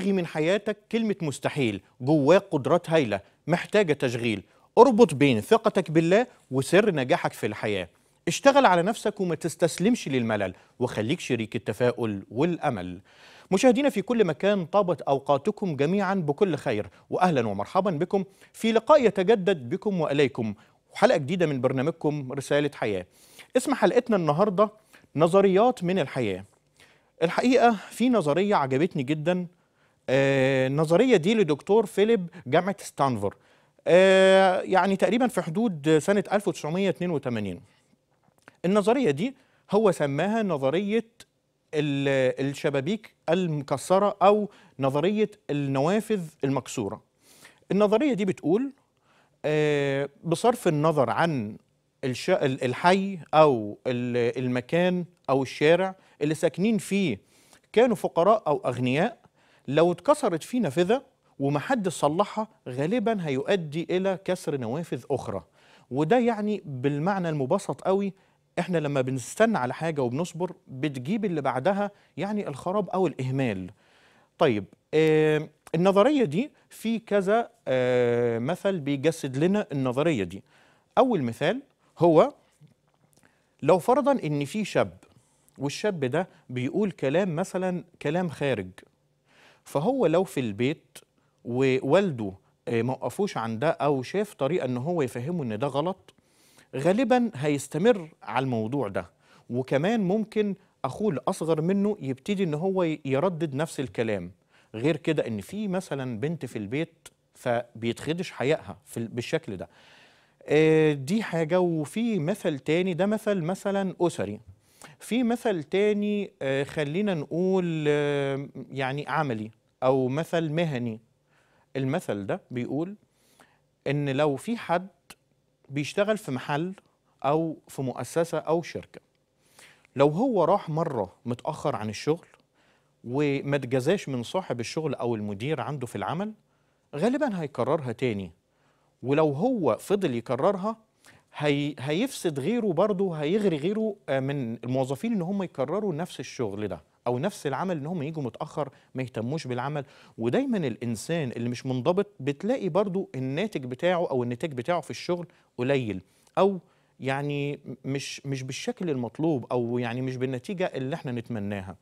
الغي من حياتك كلمة مستحيل جواك قدرات هايلة محتاجة تشغيل اربط بين ثقتك بالله وسر نجاحك في الحياة اشتغل على نفسك وما تستسلمش للملل وخليك شريك التفاؤل والأمل مشاهدينا في كل مكان طابت أوقاتكم جميعا بكل خير وأهلا ومرحبا بكم في لقاء يتجدد بكم وإليكم وحلقة جديدة من برنامجكم رسالة حياة اسم حلقتنا النهاردة نظريات من الحياة الحقيقة في نظرية عجبتني جدا النظريه آه، دي لدكتور فيليب جامعه ستانفورد آه، يعني تقريبا في حدود سنه 1982 النظريه دي هو سماها نظريه الشبابيك المكسره او نظريه النوافذ المكسوره النظريه دي بتقول آه، بصرف النظر عن الحي او المكان او الشارع اللي ساكنين فيه كانوا فقراء او اغنياء لو اتكسرت في نافذه ومحدش صلحها غالبا هيؤدي الى كسر نوافذ اخرى وده يعني بالمعنى المبسط قوي احنا لما بنستنى على حاجه وبنصبر بتجيب اللي بعدها يعني الخراب او الاهمال طيب آه النظريه دي في كذا آه مثل بيجسد لنا النظريه دي اول مثال هو لو فرضا ان في شاب والشاب ده بيقول كلام مثلا كلام خارج فهو لو في البيت ووالده آه، ما وقفوش عن ده او شاف طريقه ان هو يفهمه ان ده غلط غالبا هيستمر على الموضوع ده وكمان ممكن اخوه الاصغر منه يبتدي ان هو يردد نفس الكلام غير كده ان في مثلا بنت في البيت فبيتخدش حيائها بالشكل ده آه، دي حاجه وفي مثل تاني ده مثل مثلا اسري في مثل تاني آه، خلينا نقول آه، يعني عملي أو مثل مهني المثل ده بيقول إن لو في حد بيشتغل في محل أو في مؤسسة أو شركة لو هو راح مرة متأخر عن الشغل وما اتجزاش من صاحب الشغل أو المدير عنده في العمل غالبا هيكررها تاني ولو هو فضل يكررها هي هيفسد غيره برضه هيغري غيره آه، من الموظفين ان هم يكرروا نفس الشغل ده او نفس العمل ان هم يجوا متاخر ما يهتموش بالعمل ودايما الانسان اللي مش منضبط بتلاقي برضه الناتج بتاعه او النتاج بتاعه في الشغل قليل او يعني مش مش بالشكل المطلوب او يعني مش بالنتيجه اللي احنا نتمناها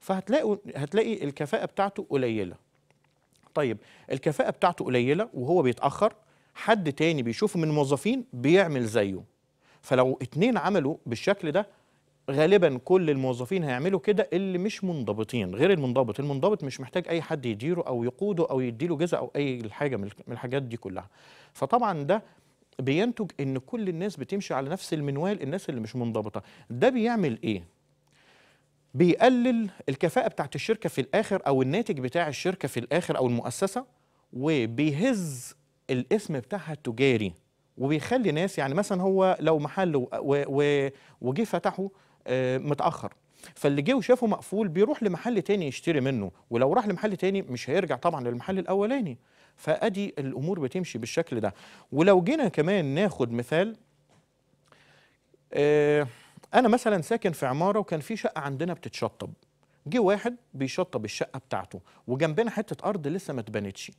فهتلاقوا هتلاقي الكفاءه بتاعته قليله طيب الكفاءه بتاعته قليله وهو بيتاخر حد تاني بيشوفه من الموظفين بيعمل زيه فلو اتنين عملوا بالشكل ده غالبا كل الموظفين هيعملوا كده اللي مش منضبطين غير المنضبط المنضبط مش محتاج اي حد يديره او يقوده او يديله جزء او اي حاجه من الحاجات دي كلها فطبعا ده بينتج ان كل الناس بتمشي على نفس المنوال الناس اللي مش منضبطه ده بيعمل ايه بيقلل الكفاءه بتاعت الشركه في الاخر او الناتج بتاع الشركه في الاخر او المؤسسه وبيهز الاسم بتاعها التجاري وبيخلي ناس يعني مثلا هو لو محل وجه فتحه آه، متاخر فاللي جه وشافه مقفول بيروح لمحل تاني يشتري منه ولو راح لمحل تاني مش هيرجع طبعا للمحل الاولاني فادي الامور بتمشي بالشكل ده ولو جينا كمان ناخد مثال آه، انا مثلا ساكن في عماره وكان في شقه عندنا بتتشطب جه واحد بيشطب الشقه بتاعته وجنبنا حته ارض لسه ما اتبنتش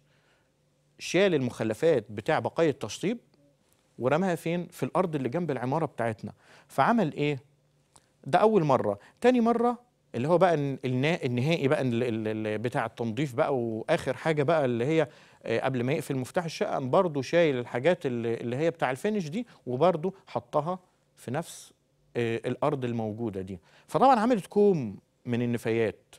شال المخلفات بتاع بقايا التشطيب ورماها فين في الارض اللي جنب العماره بتاعتنا فعمل ايه ده اول مره تاني مره اللي هو بقى النهائي بقى بتاع التنظيف بقى واخر حاجه بقى اللي هي آه، قبل ما يقفل مفتاح الشقه برضه شايل الحاجات اللي هي بتاع الفينش دي وبرضه حطها في نفس آه، الارض الموجوده دي فطبعا عملت كوم من النفايات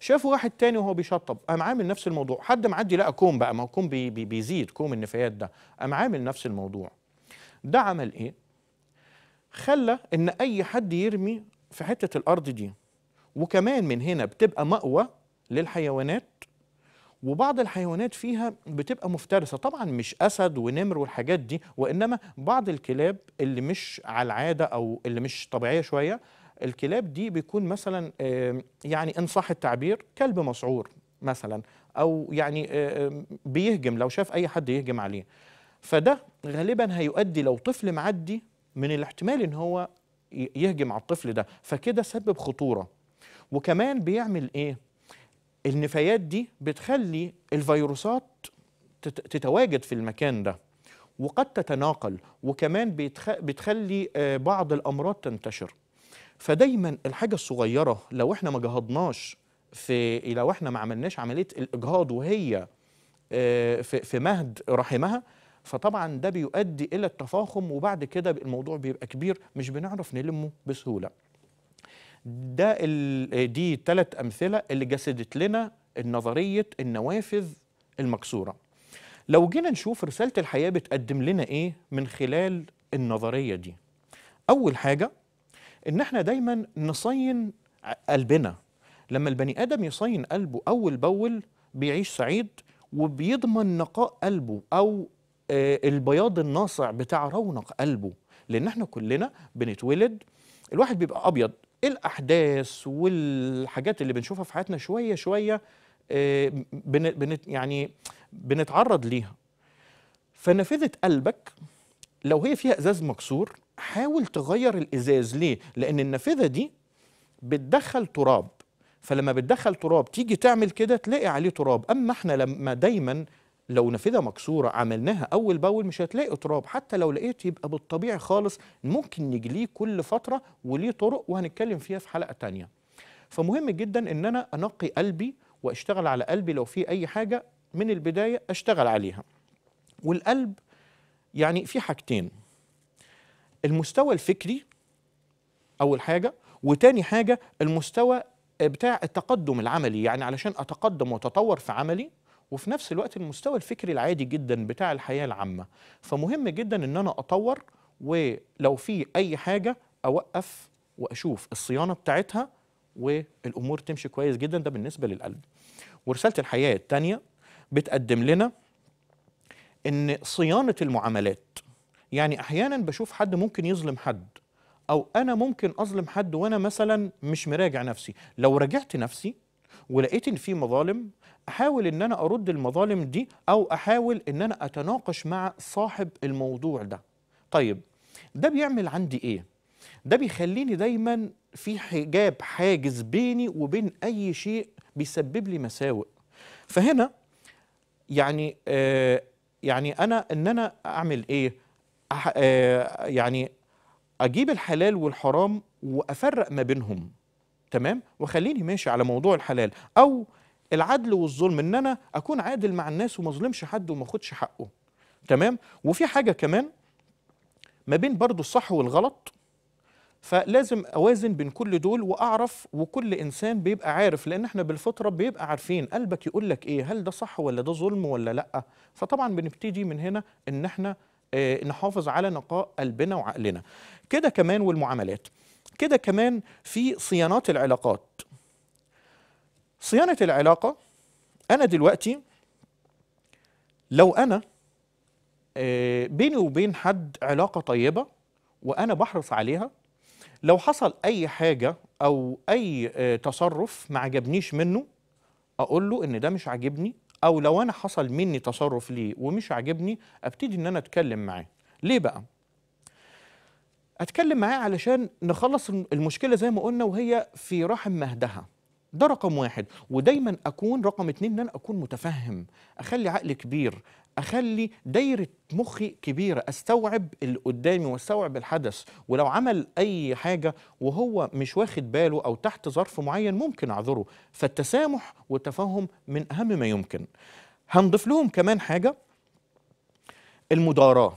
شافوا واحد تاني وهو بيشطب قام عامل نفس الموضوع حد معدي لقى كوم بقى ما هو كوم بي بي بيزيد كوم النفايات ده قام عامل نفس الموضوع ده عمل ايه خلى ان اي حد يرمي في حته الارض دي وكمان من هنا بتبقى مأوى للحيوانات وبعض الحيوانات فيها بتبقى مفترسه طبعا مش اسد ونمر والحاجات دي وانما بعض الكلاب اللي مش على العاده او اللي مش طبيعيه شويه الكلاب دي بيكون مثلا يعني ان صح التعبير كلب مسعور مثلا او يعني بيهجم لو شاف اي حد يهجم عليه فده غالبا هيؤدي لو طفل معدي من الاحتمال ان هو يهجم على الطفل ده فكده سبب خطوره وكمان بيعمل ايه النفايات دي بتخلي الفيروسات تتواجد في المكان ده وقد تتناقل وكمان بتخلي آه، بعض الامراض تنتشر فدايما الحاجه الصغيره لو احنا ما جهضناش في لو احنا ما عملناش عمليه الاجهاض وهي آه، في مهد رحمها فطبعا ده بيؤدي الى التفاخم وبعد كده الموضوع بيبقى كبير مش بنعرف نلمه بسهوله ده دي ثلاث امثله اللي جسدت لنا نظريه النوافذ المكسوره لو جينا نشوف رساله الحياه بتقدم لنا ايه من خلال النظريه دي اول حاجه ان احنا دايما نصين قلبنا لما البني ادم يصين قلبه اول باول بيعيش سعيد وبيضمن نقاء قلبه او آه، البياض الناصع بتاع رونق قلبه لان احنا كلنا بنتولد الواحد بيبقى ابيض الاحداث والحاجات اللي بنشوفها في حياتنا شويه شويه آه، بنت يعني بنتعرض ليها فنافذه قلبك لو هي فيها ازاز مكسور حاول تغير الازاز ليه لان النافذه دي بتدخل تراب فلما بتدخل تراب تيجي تعمل كده تلاقي عليه تراب اما احنا لما دايما لو نافذه مكسوره عملناها اول باول مش هتلاقي تراب حتى لو لقيت يبقى بالطبيعي خالص ممكن نجليه كل فتره وليه طرق وهنتكلم فيها في حلقه تانية فمهم جدا ان انا انقي قلبي واشتغل على قلبي لو في اي حاجه من البدايه اشتغل عليها والقلب يعني في حاجتين المستوى الفكري اول حاجه وتاني حاجه المستوى بتاع التقدم العملي يعني علشان اتقدم واتطور في عملي وفي نفس الوقت المستوى الفكري العادي جدا بتاع الحياه العامه فمهم جدا ان انا اطور ولو في اي حاجه اوقف واشوف الصيانه بتاعتها والامور تمشي كويس جدا ده بالنسبه للقلب ورساله الحياه الثانيه بتقدم لنا ان صيانه المعاملات يعني احيانا بشوف حد ممكن يظلم حد او انا ممكن اظلم حد وانا مثلا مش مراجع نفسي لو راجعت نفسي ولقيت ان في مظالم احاول ان انا ارد المظالم دي او احاول ان انا اتناقش مع صاحب الموضوع ده طيب ده بيعمل عندي ايه ده بيخليني دايما في حجاب حاجز بيني وبين اي شيء بيسبب لي مساوئ فهنا يعني آه يعني انا ان انا اعمل ايه آه، يعني اجيب الحلال والحرام وافرق ما بينهم تمام وخليني ماشي على موضوع الحلال او العدل والظلم ان انا اكون عادل مع الناس وما اظلمش حد وما اخدش حقه تمام وفي حاجه كمان ما بين برضو الصح والغلط فلازم اوازن بين كل دول واعرف وكل انسان بيبقى عارف لان احنا بالفطره بيبقى عارفين قلبك يقول لك ايه هل ده صح ولا ده ظلم ولا لا فطبعا بنبتدي من هنا ان احنا آه، نحافظ على نقاء قلبنا وعقلنا كده كمان والمعاملات كده كمان في صيانة العلاقات صيانة العلاقة أنا دلوقتي لو أنا آه، بيني وبين حد علاقة طيبة وأنا بحرص عليها لو حصل أي حاجة أو أي آه، تصرف ما عجبنيش منه أقول له إن ده مش عاجبني او لو انا حصل مني تصرف ليه ومش عاجبني ابتدي ان انا اتكلم معاه ليه بقى اتكلم معاه علشان نخلص المشكله زي ما قلنا وهي في رحم مهدها ده رقم واحد ودايما اكون رقم اتنين ان انا اكون متفهم اخلي عقل كبير اخلي دايره مخي كبيره استوعب اللي قدامي واستوعب الحدث ولو عمل اي حاجه وهو مش واخد باله او تحت ظرف معين ممكن اعذره فالتسامح والتفهم من اهم ما يمكن هنضيف لهم كمان حاجه المداراه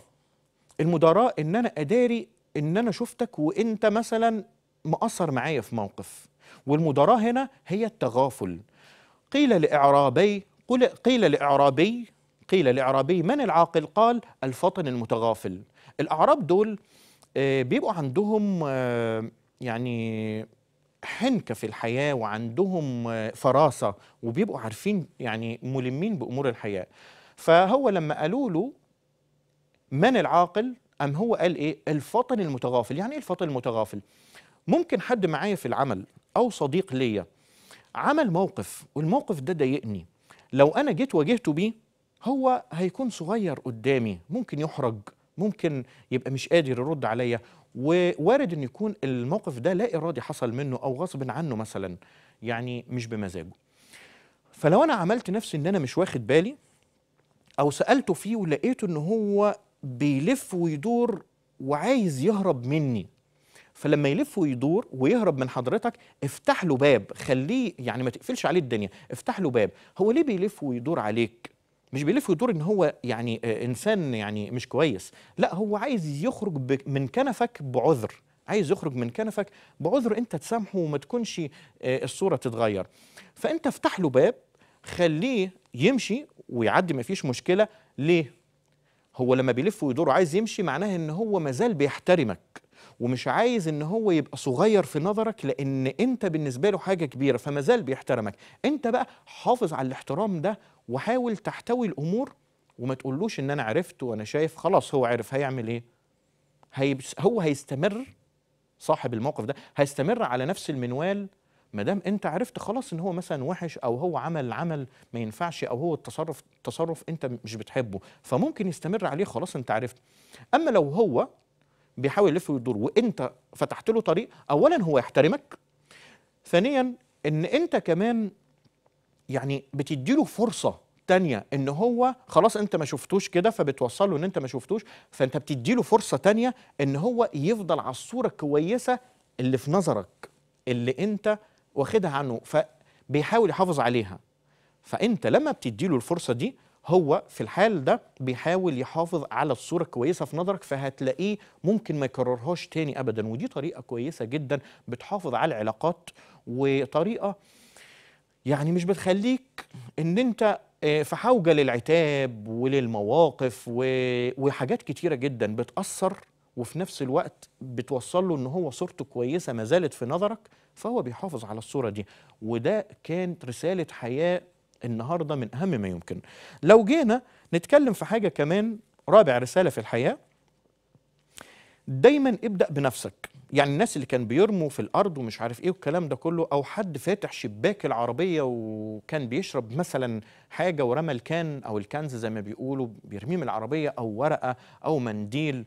المداراه ان انا اداري ان انا شفتك وانت مثلا مقصر معايا في موقف والمدراء هنا هي التغافل قيل لإعرابي قيل لإعرابي قيل لإعرابي من العاقل قال الفطن المتغافل الأعراب دول آه، بيبقوا عندهم آه، يعني حنكة في الحياة وعندهم آه، فراسة وبيبقوا عارفين يعني ملمين بأمور الحياة فهو لما قالوا له من العاقل أم هو قال إيه الفطن المتغافل يعني إيه الفطن المتغافل ممكن حد معايا في العمل أو صديق ليا عمل موقف والموقف ده ضايقني لو أنا جيت واجهته بيه هو هيكون صغير قدامي ممكن يحرج ممكن يبقى مش قادر يرد عليا ووارد أن يكون الموقف ده لا إرادي حصل منه أو غصب عنه مثلا يعني مش بمزاجه فلو أنا عملت نفسي أن أنا مش واخد بالي أو سألته فيه ولقيته أن هو بيلف ويدور وعايز يهرب مني فلما يلف ويدور ويهرب من حضرتك افتح له باب خليه يعني ما تقفلش عليه الدنيا افتح له باب هو ليه بيلف ويدور عليك مش بيلف ويدور ان هو يعني آه، انسان يعني مش كويس لا هو عايز يخرج من كنفك بعذر عايز يخرج من كنفك بعذر انت تسامحه وما تكونش آه، الصوره تتغير فانت افتح له باب خليه يمشي ويعدي ما فيش مشكله ليه هو لما بيلف ويدور عايز يمشي معناه ان هو مازال بيحترمك ومش عايز ان هو يبقى صغير في نظرك لان انت بالنسبه له حاجه كبيره فما زال بيحترمك انت بقى حافظ على الاحترام ده وحاول تحتوي الامور وما تقولوش ان انا عرفت وانا شايف خلاص هو عرف هيعمل ايه هو هيستمر صاحب الموقف ده هيستمر على نفس المنوال ما دام انت عرفت خلاص ان هو مثلا وحش او هو عمل عمل ما ينفعش او هو التصرف تصرف انت مش بتحبه فممكن يستمر عليه خلاص انت عرفت اما لو هو بيحاول يلف ويدور وانت فتحت له طريق اولا هو يحترمك ثانيا ان انت كمان يعني بتدي له فرصه تانية ان هو خلاص انت ما شفتوش كده فبتوصله ان انت ما شفتوش فانت بتدي له فرصه تانية ان هو يفضل على الصوره الكويسه اللي في نظرك اللي انت واخدها عنه فبيحاول يحافظ عليها فانت لما بتدي له الفرصه دي هو في الحال ده بيحاول يحافظ على الصوره الكويسه في نظرك فهتلاقيه ممكن ما يكررهاش تاني ابدا ودي طريقه كويسه جدا بتحافظ على العلاقات وطريقه يعني مش بتخليك ان انت آه، في حوجه للعتاب وللمواقف وحاجات كتيره جدا بتاثر وفي نفس الوقت بتوصل له ان هو صورته كويسه ما زالت في نظرك فهو بيحافظ على الصوره دي وده كانت رساله حياه النهارده من اهم ما يمكن لو جينا نتكلم في حاجه كمان رابع رساله في الحياه دايما ابدا بنفسك يعني الناس اللي كان بيرموا في الارض ومش عارف ايه والكلام ده كله او حد فاتح شباك العربيه وكان بيشرب مثلا حاجه ورمى الكان او الكنز زي ما بيقولوا بيرميه من العربيه او ورقه او منديل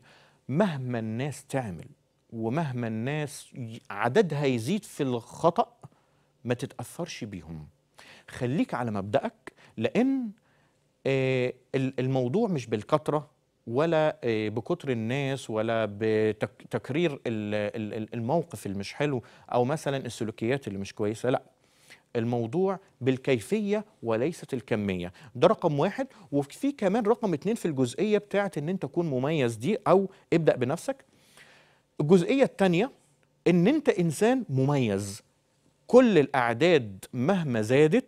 مهما الناس تعمل ومهما الناس عددها يزيد في الخطأ ما تتأثرش بيهم خليك على مبدأك لأن آه، الموضوع مش بالكترة ولا آه، بكتر الناس ولا بتكرير الموقف المش حلو أو مثلا السلوكيات اللي مش كويسة لا الموضوع بالكيفية وليست الكمية ده رقم واحد وفي كمان رقم اتنين في الجزئية بتاعة ان انت تكون مميز دي او ابدأ بنفسك الجزئية التانية ان انت انسان مميز كل الاعداد مهما زادت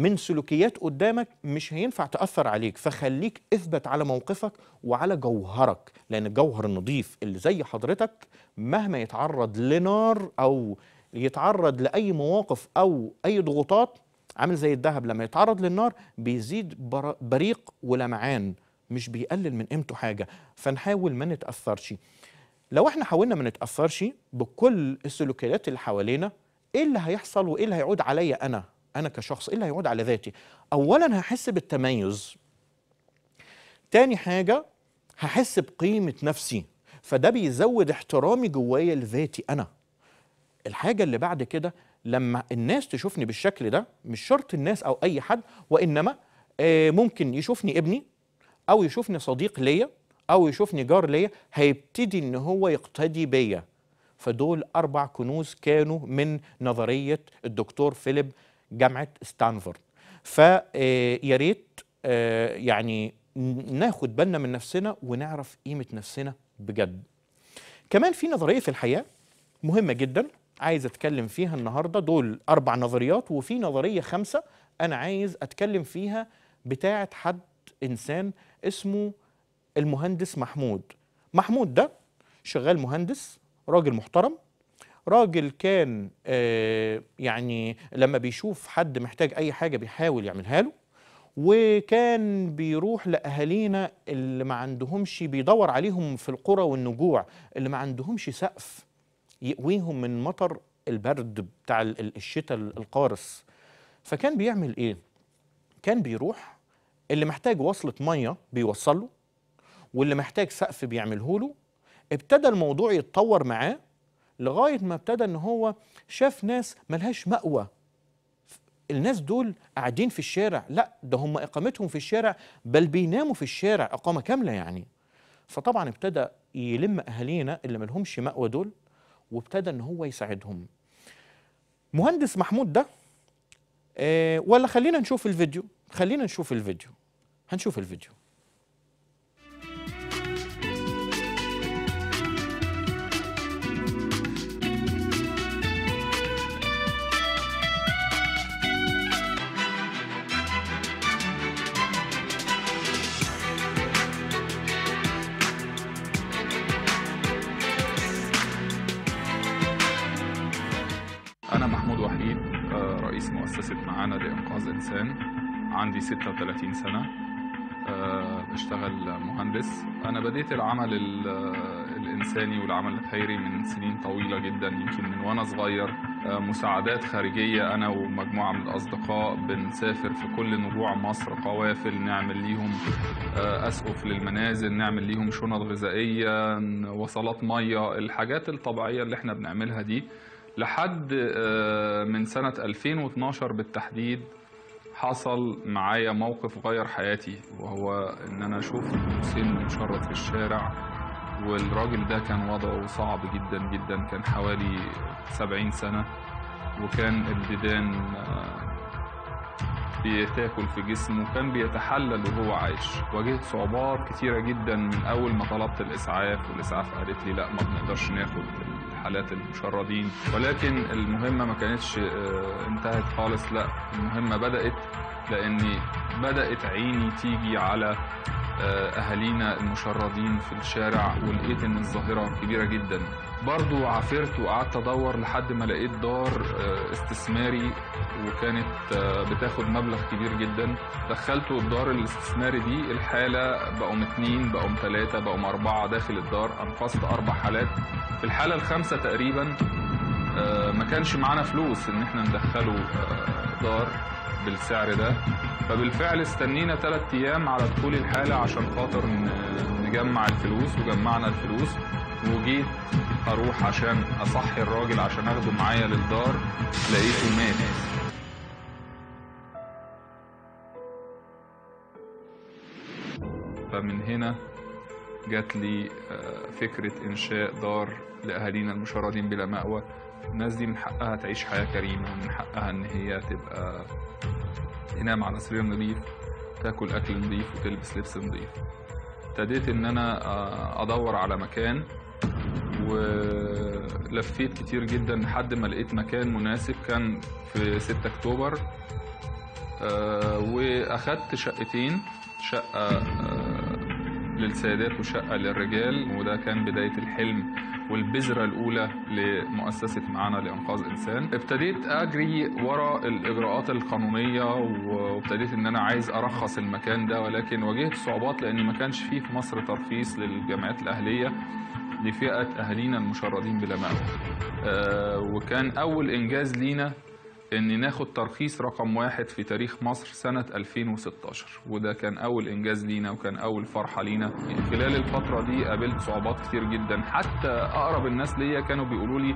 من سلوكيات قدامك مش هينفع تأثر عليك فخليك اثبت على موقفك وعلى جوهرك لأن الجوهر النظيف اللي زي حضرتك مهما يتعرض لنار أو يتعرض لأي مواقف أو أي ضغوطات عامل زي الذهب لما يتعرض للنار بيزيد بريق ولمعان مش بيقلل من قيمته حاجة فنحاول ما نتأثرش لو احنا حاولنا ما نتأثرش بكل السلوكيات اللي حوالينا ايه اللي هيحصل وايه اللي هيعود عليا انا انا كشخص ايه اللي هيعود على ذاتي اولا هحس بالتميز تاني حاجه هحس بقيمه نفسي فده بيزود احترامي جوايا لذاتي انا الحاجه اللي بعد كده لما الناس تشوفني بالشكل ده مش شرط الناس او اي حد وانما آه، ممكن يشوفني ابني او يشوفني صديق ليا او يشوفني جار ليا هيبتدي ان هو يقتدي بيا فدول اربع كنوز كانوا من نظريه الدكتور فيليب جامعه ستانفورد فيا آه، ريت آه، يعني ناخد بالنا من نفسنا ونعرف قيمه نفسنا بجد كمان في نظريه في الحياه مهمه جدا عايز اتكلم فيها النهارده دول اربع نظريات وفي نظريه خمسه انا عايز اتكلم فيها بتاعه حد انسان اسمه المهندس محمود محمود ده شغال مهندس راجل محترم راجل كان آه، يعني لما بيشوف حد محتاج أي حاجة بيحاول يعملها له وكان بيروح لأهالينا اللي ما عندهمش بيدور عليهم في القرى والنجوع اللي ما عندهمش سقف يقويهم من مطر البرد بتاع الشتاء القارس فكان بيعمل ايه كان بيروح اللي محتاج وصلة مية بيوصله واللي محتاج سقف بيعمله له ابتدى الموضوع يتطور معاه لغاية ما ابتدى أن هو شاف ناس ملهاش مأوى الناس دول قاعدين في الشارع لا ده هم إقامتهم في الشارع بل بيناموا في الشارع إقامة كاملة يعني فطبعا ابتدى يلم أهالينا اللي ملهمش مأوى دول وابتدى أن هو يساعدهم مهندس محمود ده آه، ولا خلينا نشوف الفيديو خلينا نشوف الفيديو هنشوف الفيديو رئيس مؤسسة معانا لإنقاذ إنسان عندي 36 سنة آه، بشتغل مهندس أنا بديت العمل الإنساني والعمل الخيري من سنين طويلة جدا يمكن من وأنا صغير آه، مساعدات خارجية أنا ومجموعة من الأصدقاء بنسافر في كل نجوع مصر قوافل نعمل ليهم آه، أسقف للمنازل نعمل ليهم شنط غذائية وصلات مية الحاجات الطبيعية اللي احنا بنعملها دي لحد آه، من سنة 2012 بالتحديد حصل معايا موقف غير حياتي وهو ان انا شفت حسين مشرف في الشارع والراجل ده كان وضعه صعب جدا جدا كان حوالي 70 سنة وكان الديدان آه، بتاكل في جسمه كان بيتحلل وهو عايش واجهت صعوبات كتيرة جدا من أول ما طلبت الإسعاف والإسعاف قالت لي لا ما بنقدرش ناخد حالات المشردين ولكن المهمة ما كانتش آه، انتهت خالص لا المهمة بدأت لأن بدأت عيني تيجي على آه، أهالينا المشردين في الشارع ولقيت إن الظاهرة كبيرة جدا برضو عافرت وقعدت ادور لحد ما لقيت دار آه، استثماري وكانت آه، بتاخد مبلغ كبير جدا دخلته الدار الاستثماري دي الحالة بقوا اتنين بقوا تلاتة بقوا أربعة داخل الدار أنقذت أربع حالات في الحالة الخامسة تقريبا آه، ما كانش معانا فلوس إن احنا ندخله دار بالسعر ده فبالفعل استنينا ثلاث أيام على دخول الحالة عشان خاطر نجمع الفلوس وجمعنا الفلوس وجيت اروح عشان اصحي الراجل عشان اخده معايا للدار لقيته مات فمن هنا جات لي آه، فكرة إنشاء دار لأهالينا المشردين بلا مأوى الناس دي من حقها تعيش حياة كريمة ومن حقها إن هي تبقى تنام على سرير نظيف تاكل أكل نظيف وتلبس لبس نظيف ابتديت إن أنا آه، أدور على مكان ولفيت كتير جدا لحد ما لقيت مكان مناسب كان في 6 اكتوبر آه، واخدت شقتين شقه آه، للسيدات وشقه للرجال وده كان بدايه الحلم والبذره الاولى لمؤسسه معانا لانقاذ انسان ابتديت اجري ورا الاجراءات القانونيه وابتديت ان انا عايز ارخص المكان ده ولكن واجهت صعوبات لان ما كانش فيه في مصر ترخيص للجامعات الاهليه لفئة أهالينا المشردين بلا مأوى آه، وكان أول إنجاز لينا إن ناخد ترخيص رقم واحد في تاريخ مصر سنة 2016 وده كان أول إنجاز لينا وكان أول فرحة لينا خلال الفترة دي قابلت صعوبات كتير جدا حتى أقرب الناس ليا كانوا بيقولوا لي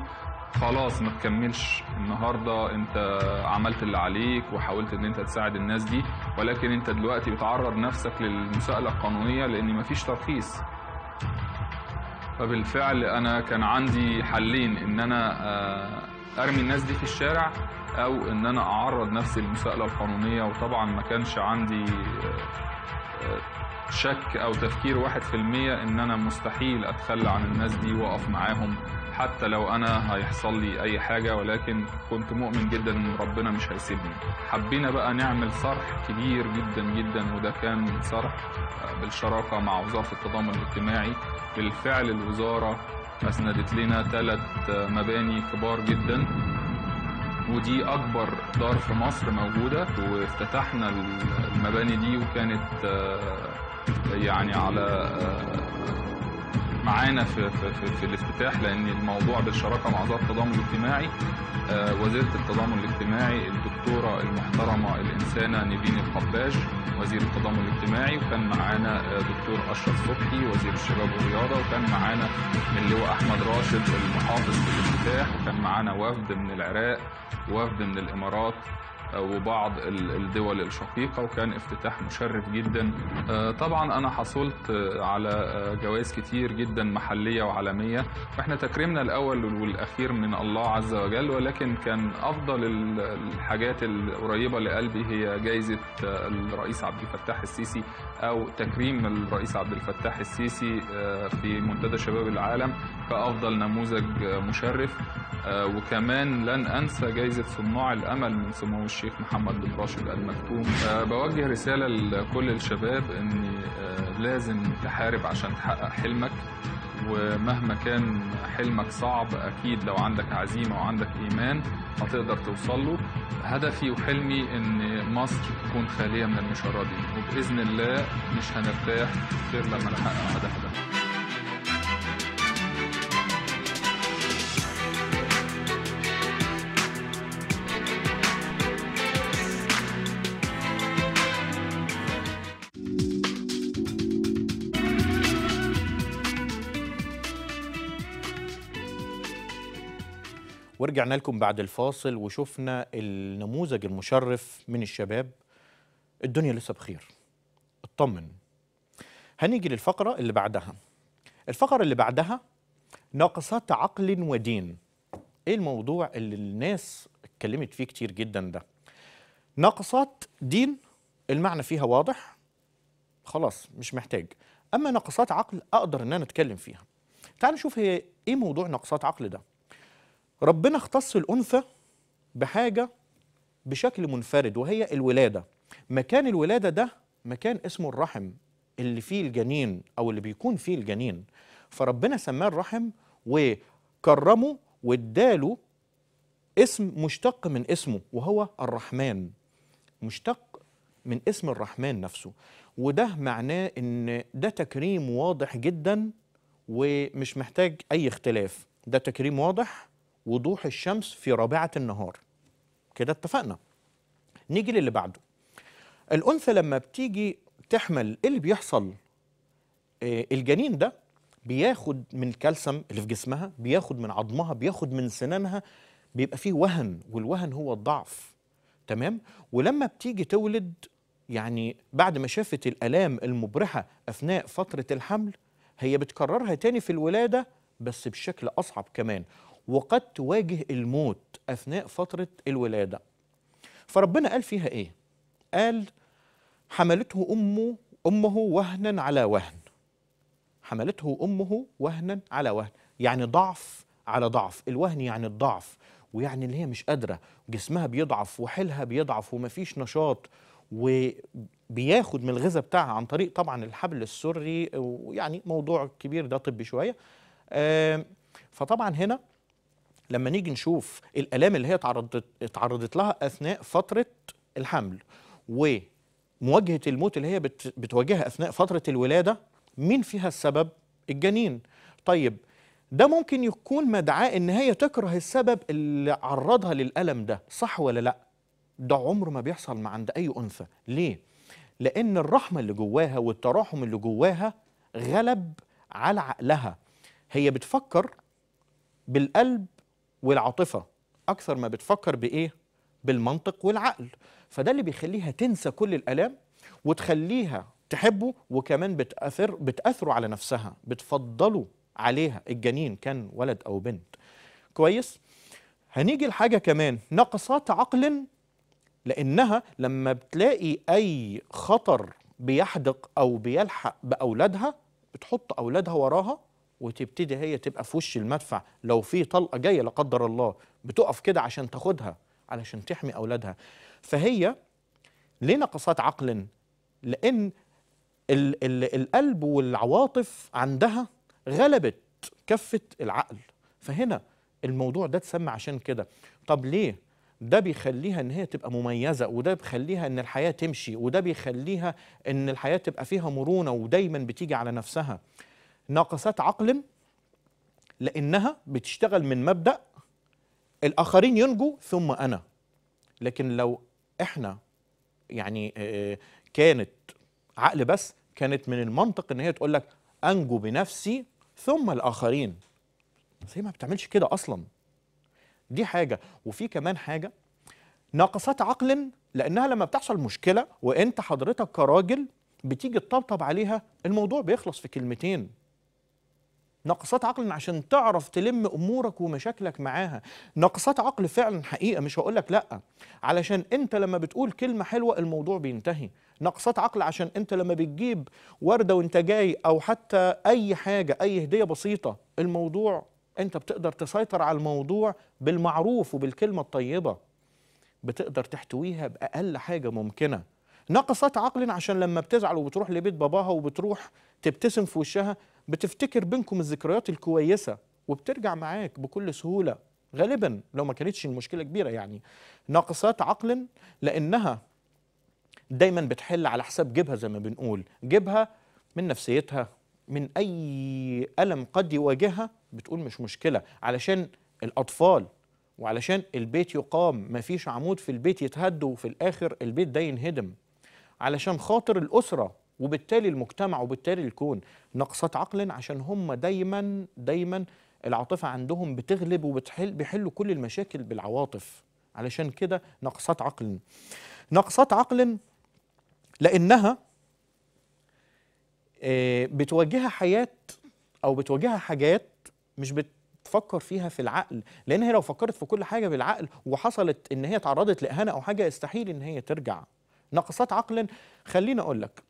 خلاص ما تكملش النهارده انت عملت اللي عليك وحاولت ان انت تساعد الناس دي ولكن انت دلوقتي بتعرض نفسك للمساءله القانونيه لان مفيش ترخيص فبالفعل انا كان عندي حلين ان انا آه، ارمي الناس دي في الشارع او ان انا اعرض نفسي للمساءله القانونيه وطبعا ما كانش عندي آه، شك او تفكير واحد في المية ان انا مستحيل اتخلى عن الناس دي واقف معاهم حتى لو انا هيحصل لي اي حاجه ولكن كنت مؤمن جدا ان ربنا مش هيسيبني حبينا بقى نعمل صرح كبير جدا جدا وده كان صرح بالشراكه مع وزاره التضامن الاجتماعي بالفعل الوزاره اسندت لنا ثلاث مباني كبار جدا ودي اكبر دار في مصر موجوده وافتتحنا المباني دي وكانت آه، يعني على آه، معانا في, في, في, في الافتتاح لان الموضوع بالشراكه مع وزاره التضامن الاجتماعي آه، وزيره التضامن الاجتماعي الدكتوره المحترمه الانسانه نيفين القباش وزير التضامن الاجتماعي وكان معانا آه، دكتور اشرف صبحي وزير الشباب والرياضه وكان معانا من احمد راشد المحافظ في الافتتاح وكان معانا وفد من العراق وفد من الامارات وبعض الدول الشقيقة وكان افتتاح مشرف جدا آه، طبعا أنا حصلت آه، على آه، جوائز كتير جدا محلية وعالمية واحنا تكريمنا الأول والأخير من الله عز وجل ولكن كان أفضل الحاجات القريبة لقلبي هي جائزة الرئيس عبد الفتاح السيسي أو تكريم الرئيس عبد الفتاح السيسي آه، في منتدى شباب العالم كأفضل نموذج آه، مشرف آه، وكمان لن أنسى جائزة صناع الأمل من سمو الشيخ محمد بن راشد المكتوم بوجه رسالة لكل الشباب أن لازم تحارب عشان تحقق حلمك ومهما كان حلمك صعب اكيد لو عندك عزيمه وعندك ايمان هتقدر توصل له هدفي وحلمي ان مصر تكون خاليه من المشاره دي وباذن الله مش هنرتاح غير لما نحقق الهدف ده ورجعنا لكم بعد الفاصل وشفنا النموذج المشرف من الشباب الدنيا لسه بخير اطمن هنيجي للفقرة اللي بعدها الفقرة اللي بعدها ناقصات عقل ودين ايه الموضوع اللي الناس اتكلمت فيه كتير جدا ده ناقصات دين المعنى فيها واضح خلاص مش محتاج اما ناقصات عقل اقدر ان انا اتكلم فيها تعال نشوف هي ايه موضوع ناقصات عقل ده ربنا اختص الأنثى بحاجة بشكل منفرد وهي الولادة مكان الولادة ده مكان اسمه الرحم اللي فيه الجنين أو اللي بيكون فيه الجنين فربنا سماه الرحم وكرمه واداله اسم مشتق من اسمه وهو الرحمن مشتق من اسم الرحمن نفسه وده معناه ان ده تكريم واضح جدا ومش محتاج اي اختلاف ده تكريم واضح وضوح الشمس في رابعة النهار كده اتفقنا نيجي للي بعده الأنثى لما بتيجي تحمل إيه اللي بيحصل آه، الجنين ده بياخد من الكلسم اللي في جسمها بياخد من عظمها بياخد من سنانها بيبقى فيه وهن والوهن هو الضعف تمام ولما بتيجي تولد يعني بعد ما شافت الآلام المبرحة أثناء فترة الحمل هي بتكررها تاني في الولادة بس بشكل أصعب كمان وقد تواجه الموت أثناء فترة الولادة فربنا قال فيها إيه؟ قال حملته أمه أمه وهنا على وهن حملته أمه وهنا على وهن يعني ضعف على ضعف الوهن يعني الضعف ويعني اللي هي مش قادرة جسمها بيضعف وحيلها بيضعف ومفيش نشاط وبياخد من الغذاء بتاعها عن طريق طبعا الحبل السري ويعني موضوع كبير ده طبي شوية فطبعا هنا لما نيجي نشوف الالام اللي هي اتعرضت اتعرضت لها اثناء فتره الحمل ومواجهه الموت اللي هي بت بتواجهها اثناء فتره الولاده مين فيها السبب الجنين طيب ده ممكن يكون مدعاه ان هي تكره السبب اللي عرضها للالم ده صح ولا لا ده عمره ما بيحصل مع عند اي انثى ليه لان الرحمه اللي جواها والتراحم اللي جواها غلب على عقلها هي بتفكر بالقلب والعاطفه اكثر ما بتفكر بايه بالمنطق والعقل فده اللي بيخليها تنسى كل الالام وتخليها تحبه وكمان بتاثر بتاثره على نفسها بتفضله عليها الجنين كان ولد او بنت كويس هنيجي لحاجه كمان نقصات عقل لانها لما بتلاقي اي خطر بيحدق او بيلحق باولادها بتحط اولادها وراها وتبتدي هي تبقى في وش المدفع لو في طلقه جايه لا قدر الله بتقف كده عشان تاخدها علشان تحمي اولادها فهي ليه نقصات عقل لان الـ الـ القلب والعواطف عندها غلبت كفه العقل فهنا الموضوع ده اتسمى عشان كده طب ليه ده بيخليها ان هي تبقى مميزه وده بيخليها ان الحياه تمشي وده بيخليها ان الحياه تبقى فيها مرونه ودايما بتيجي على نفسها ناقصات عقل لانها بتشتغل من مبدا الاخرين ينجو ثم انا لكن لو احنا يعني آه، كانت عقل بس كانت من المنطق ان هي تقول لك انجو بنفسي ثم الاخرين بس هي ما بتعملش كده اصلا دي حاجه وفي كمان حاجه ناقصات عقل لانها لما بتحصل مشكله وانت حضرتك كراجل بتيجي تطبطب عليها الموضوع بيخلص في كلمتين ناقصات عقل عشان تعرف تلم امورك ومشاكلك معاها ناقصات عقل فعلا حقيقه مش هقول لك لا علشان انت لما بتقول كلمه حلوه الموضوع بينتهي ناقصات عقل عشان انت لما بتجيب ورده وانت جاي او حتى اي حاجه اي هديه بسيطه الموضوع انت بتقدر تسيطر على الموضوع بالمعروف وبالكلمه الطيبه بتقدر تحتويها باقل حاجه ممكنه ناقصات عقل عشان لما بتزعل وبتروح لبيت باباها وبتروح تبتسم في وشها بتفتكر بينكم الذكريات الكويسه وبترجع معاك بكل سهوله غالبا لو ما كانتش المشكله كبيره يعني ناقصات عقل لانها دايما بتحل على حساب جيبها زي ما بنقول جيبها من نفسيتها من اي الم قد يواجهها بتقول مش مشكله علشان الاطفال وعلشان البيت يقام ما فيش عمود في البيت يتهد وفي الاخر البيت ده ينهدم علشان خاطر الاسره وبالتالي المجتمع وبالتالي الكون نقصات عقل عشان هم دايما دايما العاطفة عندهم بتغلب وبتحل بيحلوا كل المشاكل بالعواطف علشان كده نقصات عقل نقصات عقل لأنها آه، بتواجهها حياة أو بتواجهها حاجات مش بت تفكر فيها في العقل لان هي لو فكرت في كل حاجه بالعقل وحصلت ان هي تعرضت لاهانه او حاجه يستحيل ان هي ترجع نقصات عقل خليني اقول لك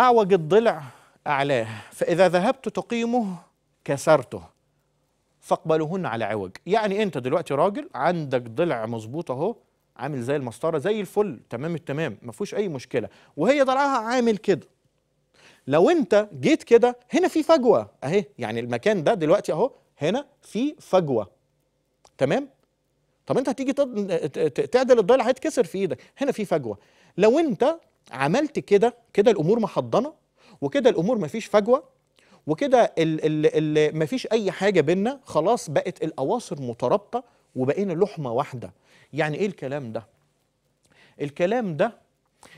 أعوج الضلع أعلاه فإذا ذهبت تقيمه كسرته فاقبلهن على عوج يعني أنت دلوقتي راجل عندك ضلع مظبوط أهو عامل زي المسطرة زي الفل تمام التمام ما فيهوش أي مشكلة وهي ضلعها عامل كده لو أنت جيت كده هنا في فجوة أهي يعني المكان ده دلوقتي أهو هنا في فجوة تمام طب انت هتيجي تعدل الضلع هيتكسر في ايدك هنا في فجوه لو انت عملت كده كده الامور محضنه وكده الامور مفيش فجوه وكده مفيش اي حاجه بينا خلاص بقت الاواصر مترابطه وبقينا لحمه واحده يعني ايه الكلام ده الكلام ده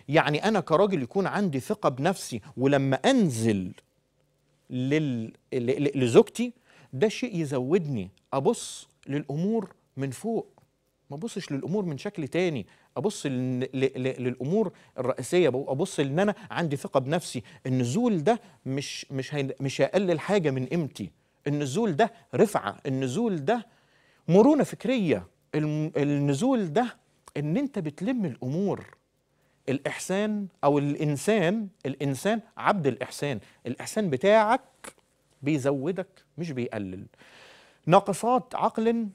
يعني انا كراجل يكون عندي ثقه بنفسي ولما انزل لل... لزوجتي ده شيء يزودني ابص للامور من فوق ما بصش للامور من شكل تاني ابص للامور الرئيسيه ابص ان انا عندي ثقه بنفسي النزول ده مش مش مش هيقلل حاجه من قيمتي النزول ده رفعه النزول ده مرونه فكريه النزول ده ان انت بتلم الامور الاحسان او الانسان الانسان عبد الاحسان الاحسان بتاعك بيزودك مش بيقلل ناقصات عقل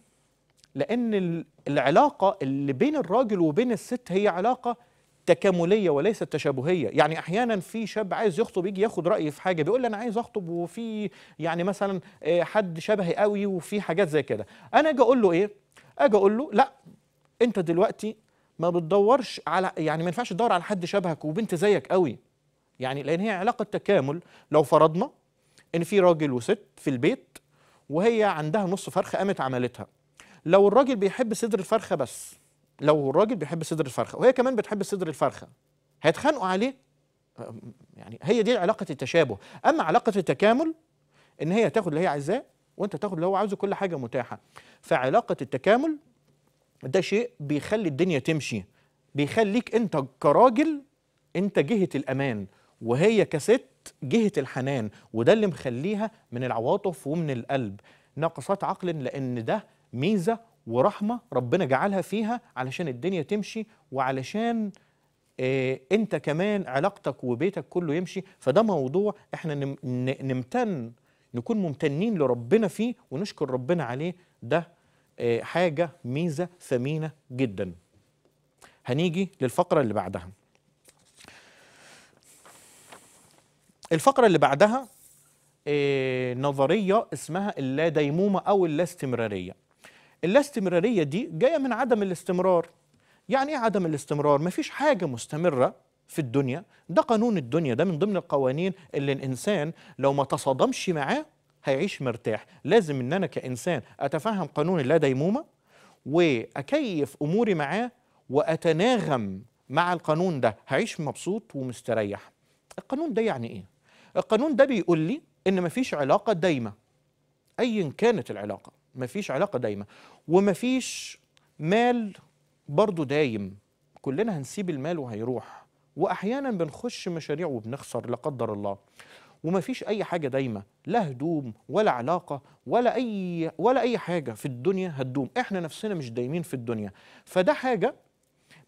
لأن العلاقة اللي بين الراجل وبين الست هي علاقة تكامليه وليست تشابهيه يعني احيانا في شاب عايز يخطب يجي ياخد رايي في حاجه بيقول لي انا عايز اخطب وفي يعني مثلا آه، حد شبهي قوي وفي حاجات زي كده انا اجي اقول له ايه اجي اقول له لا انت دلوقتي ما بتدورش على يعني ما ينفعش تدور على حد شبهك وبنت زيك قوي يعني لان هي علاقه تكامل لو فرضنا ان في راجل وست في البيت وهي عندها نص فرخه قامت عملتها لو الراجل بيحب صدر الفرخه بس لو الراجل بيحب صدر الفرخه وهي كمان بتحب صدر الفرخه هيتخانقوا عليه يعني هي دي علاقه التشابه اما علاقه التكامل ان هي تاخد اللي هي عايزاه وانت تاخد اللي هو عاوزه كل حاجه متاحه فعلاقه التكامل ده شيء بيخلي الدنيا تمشي بيخليك انت كراجل انت جهه الامان وهي كست جهه الحنان وده اللي مخليها من العواطف ومن القلب ناقصات عقل لان ده ميزه ورحمه ربنا جعلها فيها علشان الدنيا تمشي وعلشان إيه انت كمان علاقتك وبيتك كله يمشي فده موضوع احنا نمتن نكون ممتنين لربنا فيه ونشكر ربنا عليه ده إيه حاجه ميزه ثمينه جدا هنيجي للفقره اللي بعدها الفقره اللي بعدها إيه نظريه اسمها اللا ديمومه او اللا استمراريه اللاستمراريه دي جايه من عدم الاستمرار يعني ايه عدم الاستمرار مفيش حاجه مستمره في الدنيا ده قانون الدنيا ده من ضمن القوانين اللي الانسان لو ما تصادمش معاه هيعيش مرتاح لازم ان انا كانسان اتفهم قانون اللا ديمومه واكيف اموري معاه واتناغم مع القانون ده هعيش مبسوط ومستريح القانون ده يعني ايه القانون ده بيقول لي ان مفيش علاقه دايمه ايا كانت العلاقه مفيش علاقة دايمة ومفيش مال برضو دايم كلنا هنسيب المال وهيروح وأحيانا بنخش مشاريع وبنخسر لا قدر الله ومفيش أي حاجة دايمة لا هدوم ولا علاقة ولا أي ولا أي حاجة في الدنيا هتدوم إحنا نفسنا مش دايمين في الدنيا فده حاجة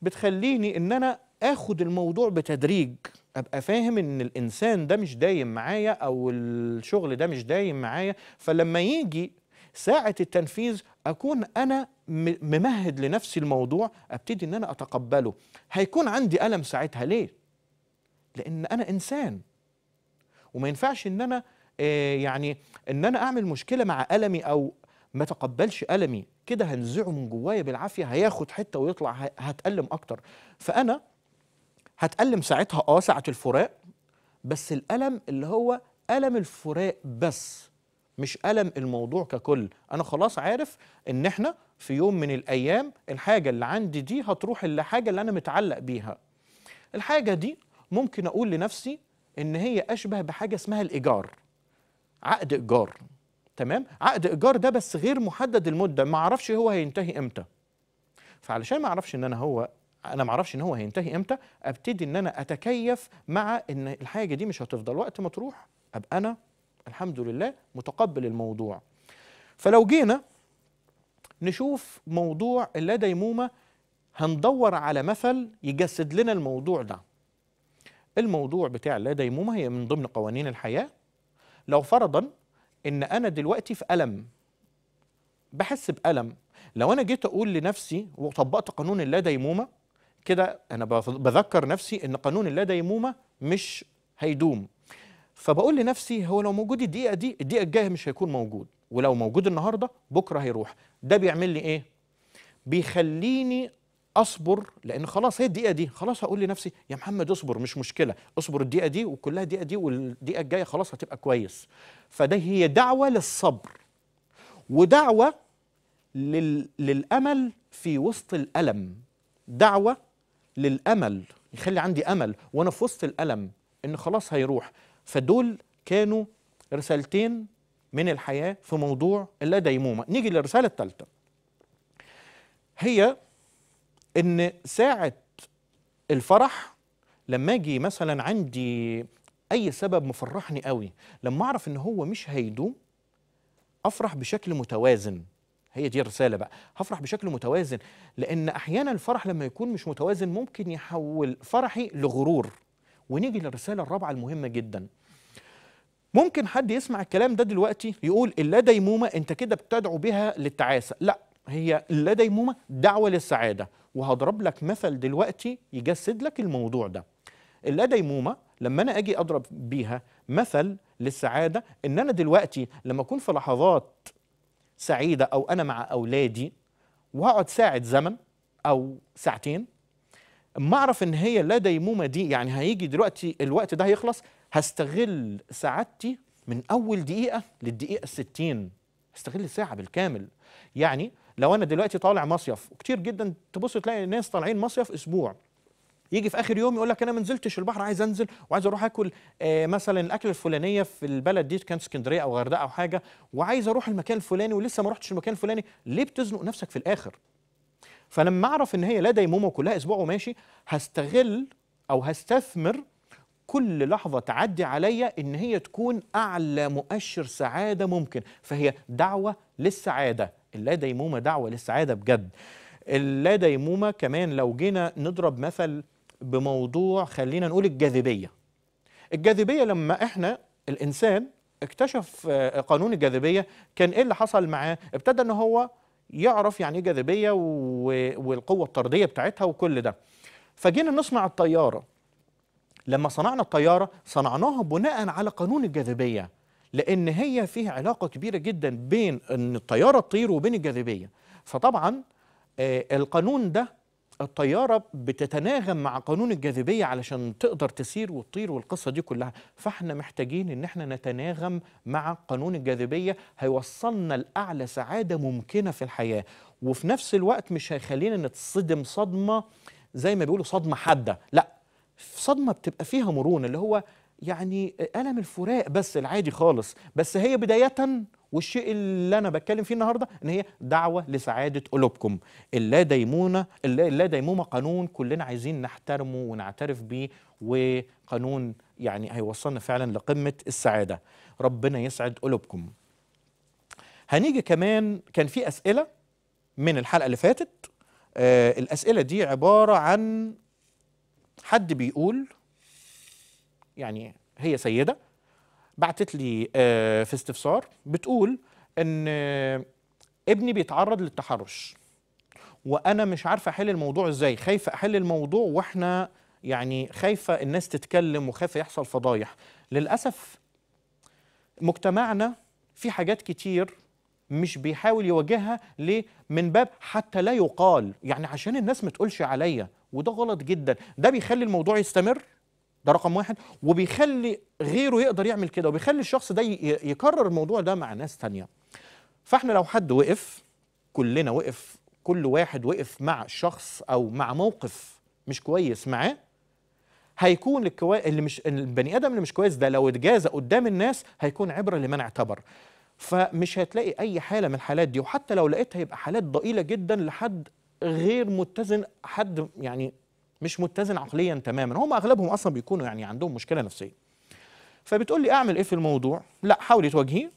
بتخليني إن أنا آخد الموضوع بتدريج ابقى فاهم ان الانسان ده مش دايم معايا او الشغل ده مش دايم معايا فلما يجي ساعة التنفيذ أكون أنا ممهد لنفسي الموضوع أبتدي أن أنا أتقبله هيكون عندي ألم ساعتها ليه؟ لأن أنا إنسان وما ينفعش أن أنا آه، يعني أن أنا أعمل مشكلة مع ألمي أو ما تقبلش ألمي كده هنزعه من جوايا بالعافية هياخد حتة ويطلع هتألم أكتر فأنا هتألم ساعتها آه ساعة الفراق بس الألم اللي هو ألم الفراق بس مش ألم الموضوع ككل أنا خلاص عارف إن إحنا في يوم من الأيام الحاجة اللي عندي دي هتروح لحاجة اللي أنا متعلق بيها الحاجة دي ممكن أقول لنفسي إن هي أشبه بحاجة اسمها الإيجار عقد إيجار تمام عقد إيجار ده بس غير محدد المدة ما أعرفش هو هينتهي إمتى فعلشان ما أعرفش إن أنا هو انا ما ان هو هينتهي امتى ابتدي ان انا اتكيف مع ان الحاجه دي مش هتفضل وقت ما تروح ابقى انا الحمد لله متقبل الموضوع فلو جينا نشوف موضوع اللا ديمومه هندور على مثل يجسد لنا الموضوع ده الموضوع بتاع اللا ديمومه هي من ضمن قوانين الحياة لو فرضا ان انا دلوقتي في ألم بحس بألم لو انا جيت اقول لنفسي وطبقت قانون اللا ديمومه كده انا بذكر نفسي ان قانون اللا ديمومه مش هيدوم فبقول لنفسي هو لو موجود الدقيقه دي الدقيقه الجايه مش هيكون موجود ولو موجود النهارده بكره هيروح ده بيعمل لي ايه بيخليني اصبر لان خلاص هي الدقيقه دي خلاص هقول لنفسي يا محمد اصبر مش مشكله اصبر الدقيقه دي وكلها دقيقه دي والدقيقه الجايه خلاص هتبقى كويس فده هي دعوه للصبر ودعوه لل... للامل في وسط الالم دعوه للامل يخلي عندي امل وانا في وسط الالم ان خلاص هيروح فدول كانوا رسالتين من الحياة في موضوع اللا ديمومه نيجي للرسالة الثالثة هي ان ساعة الفرح لما اجي مثلا عندي اي سبب مفرحني قوي لما اعرف ان هو مش هيدوم افرح بشكل متوازن هي دي الرساله بقى هفرح بشكل متوازن لان احيانا الفرح لما يكون مش متوازن ممكن يحول فرحي لغرور ونيجي للرسالة الرابعة المهمة جدا ممكن حد يسمع الكلام ده دلوقتي يقول اللا ديمومة انت كده بتدعو بها للتعاسة لا هي اللا ديمومة دعوة للسعادة وهضرب لك مثل دلوقتي يجسد لك الموضوع ده اللا ديمومة لما انا اجي اضرب بيها مثل للسعادة ان انا دلوقتي لما اكون في لحظات سعيدة او انا مع اولادي واقعد ساعة زمن او ساعتين ما اعرف ان هي لا ديمومه دي يعني هيجي دلوقتي الوقت ده هيخلص هستغل سعادتي من اول دقيقه للدقيقه 60 هستغل الساعه بالكامل يعني لو انا دلوقتي طالع مصيف وكتير جدا تبص تلاقي الناس طالعين مصيف اسبوع يجي في اخر يوم يقول لك انا ما نزلتش البحر عايز انزل وعايز اروح اكل آه مثلا الاكله الفلانيه في البلد دي كانت اسكندريه او غردقه او حاجه وعايز اروح المكان الفلاني ولسه ما رحتش المكان الفلاني ليه بتزنق نفسك في الاخر فلما اعرف ان هي لا ديمومه وكلها اسبوع وماشي هستغل او هستثمر كل لحظة تعدي عليا إن هي تكون أعلى مؤشر سعادة ممكن فهي دعوة للسعادة اللا ديمومة دعوة للسعادة بجد اللا ديمومة كمان لو جينا نضرب مثل بموضوع خلينا نقول الجاذبية الجاذبية لما إحنا الإنسان اكتشف قانون الجاذبية كان إيه اللي حصل معاه ابتدى إن هو يعرف يعني ايه جاذبيه والقوه الطرديه بتاعتها وكل ده فجينا نصنع الطياره لما صنعنا الطياره صنعناها بناء على قانون الجاذبيه لان هي فيها علاقه كبيره جدا بين ان الطياره تطير وبين الجاذبيه فطبعا آه، القانون ده الطيارة بتتناغم مع قانون الجاذبية علشان تقدر تسير وتطير والقصة دي كلها فاحنا محتاجين ان احنا نتناغم مع قانون الجاذبية هيوصلنا لأعلى سعادة ممكنة في الحياة وفي نفس الوقت مش هيخلينا نتصدم صدمة زي ما بيقولوا صدمة حادة لا صدمة بتبقى فيها مرونة اللي هو يعني ألم الفراق بس العادي خالص بس هي بداية والشيء اللي انا بتكلم فيه النهارده ان هي دعوه لسعاده قلوبكم اللا ديمونه اللا ديمومه قانون كلنا عايزين نحترمه ونعترف بيه وقانون يعني هيوصلنا فعلا لقمه السعاده ربنا يسعد قلوبكم هنيجي كمان كان في اسئله من الحلقه اللي فاتت آه الاسئله دي عباره عن حد بيقول يعني هي سيده بعتت لي آه، في استفسار بتقول ان آه، ابني بيتعرض للتحرش وانا مش عارفه احل الموضوع ازاي خايفه احل الموضوع واحنا يعني خايفه الناس تتكلم وخايفه يحصل فضايح للاسف مجتمعنا في حاجات كتير مش بيحاول يواجهها ليه من باب حتى لا يقال يعني عشان الناس ما تقولش عليا وده غلط جدا ده بيخلي الموضوع يستمر ده رقم واحد وبيخلي غيره يقدر يعمل كده وبيخلي الشخص ده يكرر الموضوع ده مع ناس تانية فاحنا لو حد وقف كلنا وقف كل واحد وقف مع شخص او مع موقف مش كويس معاه هيكون الكوا... اللي مش البني ادم اللي مش كويس ده لو اتجازى قدام الناس هيكون عبره لمن اعتبر فمش هتلاقي اي حاله من الحالات دي وحتى لو لقيتها يبقى حالات ضئيله جدا لحد غير متزن حد يعني مش متزن عقليا تماما هم اغلبهم اصلا بيكونوا يعني عندهم مشكله نفسيه فبتقول لي اعمل ايه في الموضوع لا حاولي تواجهيه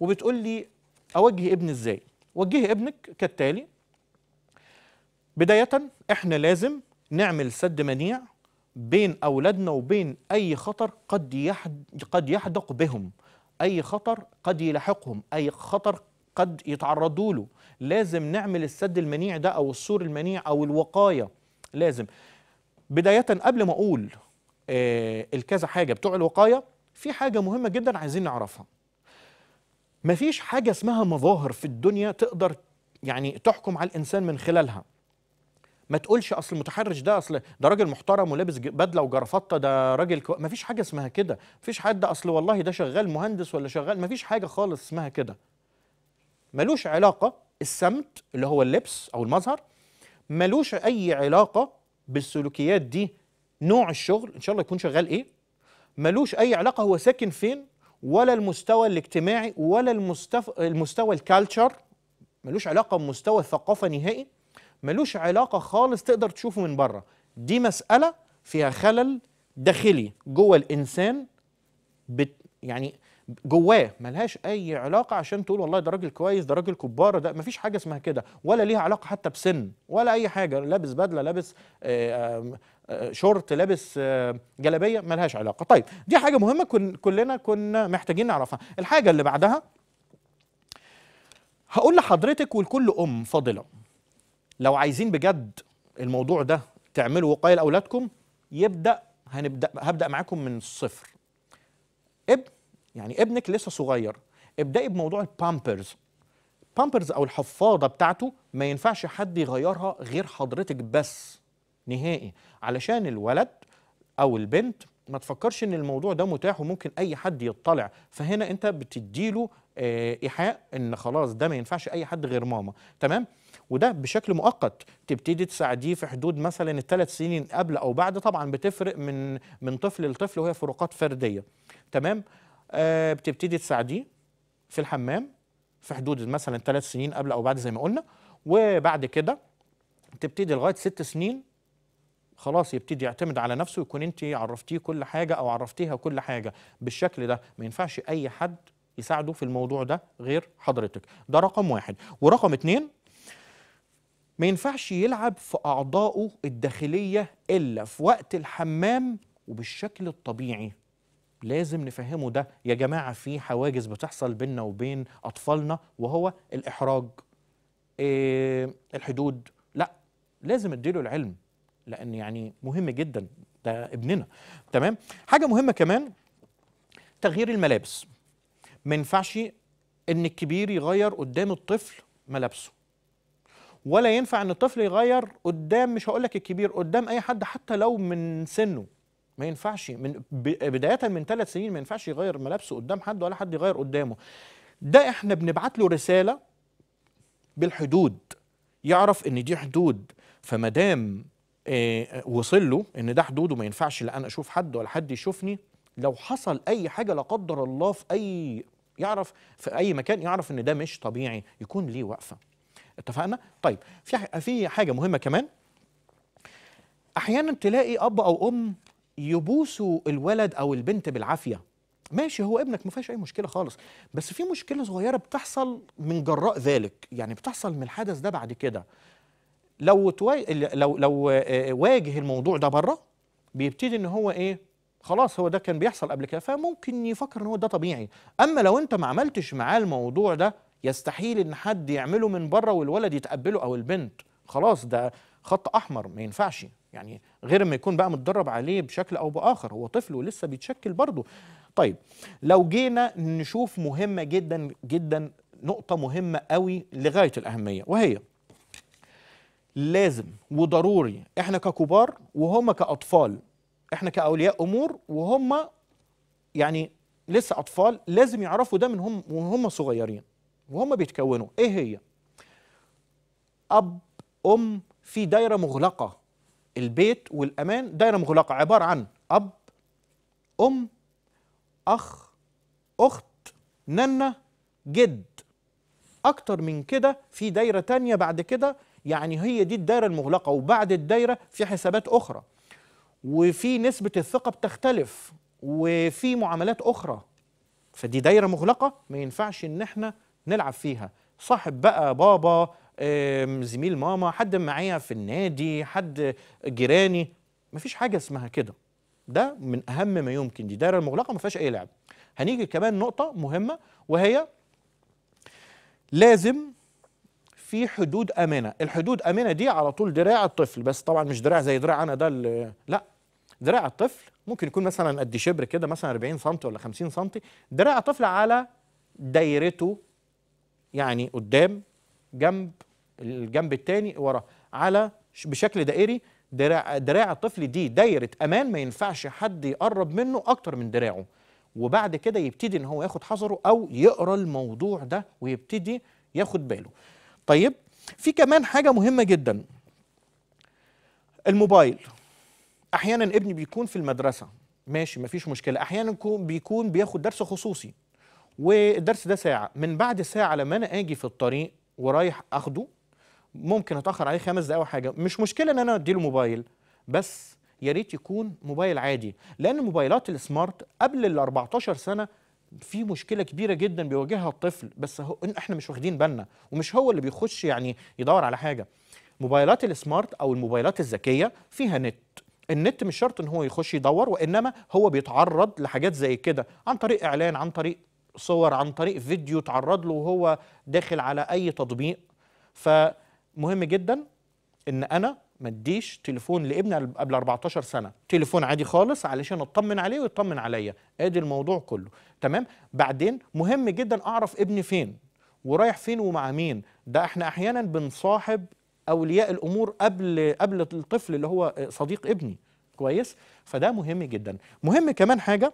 وبتقول لي اوجه ابني ازاي وجهي ابنك كالتالي بدايه احنا لازم نعمل سد منيع بين اولادنا وبين اي خطر قد يحد قد يحدق بهم اي خطر قد يلاحقهم اي خطر قد يتعرضوا له لازم نعمل السد المنيع ده او السور المنيع او الوقايه لازم بداية قبل ما أقول آه، الكذا حاجة بتوع الوقاية في حاجة مهمة جدا عايزين نعرفها مفيش حاجة اسمها مظاهر في الدنيا تقدر يعني تحكم على الإنسان من خلالها ما تقولش اصل المتحرش ده اصل ده راجل محترم ولابس بدله وجرافطه ده راجل كو... مفيش حاجه اسمها كده مفيش حد اصل والله ده شغال مهندس ولا شغال مفيش حاجه خالص اسمها كده ملوش علاقه السمت اللي هو اللبس او المظهر ملوش اي علاقه بالسلوكيات دي نوع الشغل ان شاء الله يكون شغال ايه ملوش اي علاقه هو ساكن فين ولا المستوى الاجتماعي ولا المستف... المستوى الكالتشر ملوش علاقه بمستوى الثقافه نهائي ملوش علاقه خالص تقدر تشوفه من بره دي مساله فيها خلل داخلي جوه الانسان بت... يعني جواه ملهاش اي علاقه عشان تقول والله ده راجل كويس ده راجل كبار ده مفيش حاجه اسمها كده ولا ليها علاقه حتى بسن ولا اي حاجه لابس بدله لابس آه، آه، شورت لابس آه، جلابيه ملهاش علاقه طيب دي حاجه مهمه كن كلنا كنا محتاجين نعرفها الحاجه اللي بعدها هقول لحضرتك ولكل ام فاضله لو عايزين بجد الموضوع ده تعملوا وقايه لاولادكم يبدا هنبدا هبدا معاكم من الصفر ابن يعني ابنك لسه صغير ابدأي بموضوع البامبرز البامبرز أو الحفاضة بتاعته ما ينفعش حد يغيرها غير حضرتك بس نهائي علشان الولد أو البنت ما تفكرش ان الموضوع ده متاح وممكن اي حد يطلع فهنا انت بتديله آه، ايحاء ان خلاص ده ما ينفعش اي حد غير ماما تمام وده بشكل مؤقت تبتدي تساعديه في حدود مثلا الثلاث سنين قبل او بعد طبعا بتفرق من من طفل لطفل وهي فروقات فرديه تمام آه، بتبتدي تساعديه في الحمام في حدود مثلا ثلاث سنين قبل او بعد زي ما قلنا وبعد كده تبتدي لغايه ست سنين خلاص يبتدي يعتمد على نفسه يكون انت عرفتيه كل حاجه او عرفتيها كل حاجه بالشكل ده ما ينفعش اي حد يساعده في الموضوع ده غير حضرتك ده رقم واحد ورقم اتنين ما ينفعش يلعب في اعضائه الداخليه الا في وقت الحمام وبالشكل الطبيعي لازم نفهمه ده يا جماعة في حواجز بتحصل بيننا وبين أطفالنا وهو الإحراج إيه الحدود لا لازم اديله العلم لأن يعني مهم جدا ده ابننا تمام حاجة مهمة كمان تغيير الملابس ما ينفعش ان الكبير يغير قدام الطفل ملابسه ولا ينفع ان الطفل يغير قدام مش هقول لك الكبير قدام اي حد حتى لو من سنه ما ينفعش من بدايه من ثلاث سنين ما ينفعش يغير ملابسه قدام حد ولا حد يغير قدامه ده احنا بنبعت له رساله بالحدود يعرف ان دي حدود فما دام آه، وصل له ان ده حدود وما ينفعش لا انا اشوف حد ولا حد يشوفني لو حصل اي حاجه لا قدر الله في اي يعرف في اي مكان يعرف ان ده مش طبيعي يكون ليه وقفه اتفقنا طيب في في حاجه مهمه كمان احيانا تلاقي اب او ام يبوسوا الولد او البنت بالعافيه ماشي هو ابنك ما فيهاش اي مشكله خالص بس في مشكله صغيره بتحصل من جراء ذلك يعني بتحصل من الحدث ده بعد كده لو لو لو آه، واجه الموضوع ده بره بيبتدي ان هو ايه خلاص هو ده كان بيحصل قبل كده فممكن يفكر ان هو ده طبيعي اما لو انت ما عملتش معاه الموضوع ده يستحيل ان حد يعمله من بره والولد يتقبله او البنت خلاص ده خط احمر ما ينفعش يعني غير ما يكون بقى متدرب عليه بشكل او باخر هو طفل ولسه بيتشكل برضه طيب لو جينا نشوف مهمه جدا جدا نقطه مهمه قوي لغايه الاهميه وهي لازم وضروري احنا ككبار وهم كاطفال احنا كاولياء امور وهم يعني لسه اطفال لازم يعرفوا ده من هم وهم صغيرين وهم بيتكونوا ايه هي اب ام في دايره مغلقه البيت والأمان دايرة مغلقة عبارة عن أب أم أخ أخت ننة جد أكتر من كده في دايرة تانية بعد كده يعني هي دي الدايرة المغلقة وبعد الدايرة في حسابات أخرى وفي نسبة الثقة بتختلف وفي معاملات أخرى فدي دايرة مغلقة ما ينفعش إن احنا نلعب فيها صاحب بقى بابا زميل ماما حد معايا في النادي حد جيراني مفيش حاجه اسمها كده ده من اهم ما يمكن دي دايره المغلقه ما فيهاش اي لعب هنيجي كمان نقطه مهمه وهي لازم في حدود امنه الحدود امنه دي على طول دراع الطفل بس طبعا مش دراع زي دراع انا ده لا دراع الطفل ممكن يكون مثلا قد شبر كده مثلا 40 سم ولا 50 سم دراع الطفل على دايرته يعني قدام جنب الجنب الثاني ورا على بشكل دائري دراع دراع الطفل دي دايره امان ما ينفعش حد يقرب منه اكتر من دراعه وبعد كده يبتدي ان هو ياخد حذره او يقرا الموضوع ده ويبتدي ياخد باله طيب في كمان حاجه مهمه جدا الموبايل احيانا ابني بيكون في المدرسه ماشي مفيش مشكله احيانا بيكون بياخد درس خصوصي والدرس ده ساعه من بعد ساعه لما انا اجي في الطريق ورايح اخده ممكن اتاخر عليه خمس دقايق او حاجه مش مشكله ان انا اديله موبايل بس يا ريت يكون موبايل عادي لان موبايلات السمارت قبل ال 14 سنه في مشكله كبيره جدا بيواجهها الطفل بس هو احنا مش واخدين بالنا ومش هو اللي بيخش يعني يدور على حاجه موبايلات السمارت او الموبايلات الذكيه فيها نت النت مش شرط ان هو يخش يدور وانما هو بيتعرض لحاجات زي كده عن طريق اعلان عن طريق صور عن طريق فيديو تعرض له وهو داخل على اي تطبيق ف مهم جدا ان انا ما اديش تليفون لابني قبل 14 سنه تليفون عادي خالص علشان اطمن عليه ويطمن عليا ادي الموضوع كله تمام بعدين مهم جدا اعرف ابني فين ورايح فين ومع مين ده احنا احيانا بنصاحب اولياء الامور قبل قبل الطفل اللي هو صديق ابني كويس فده مهم جدا مهم كمان حاجه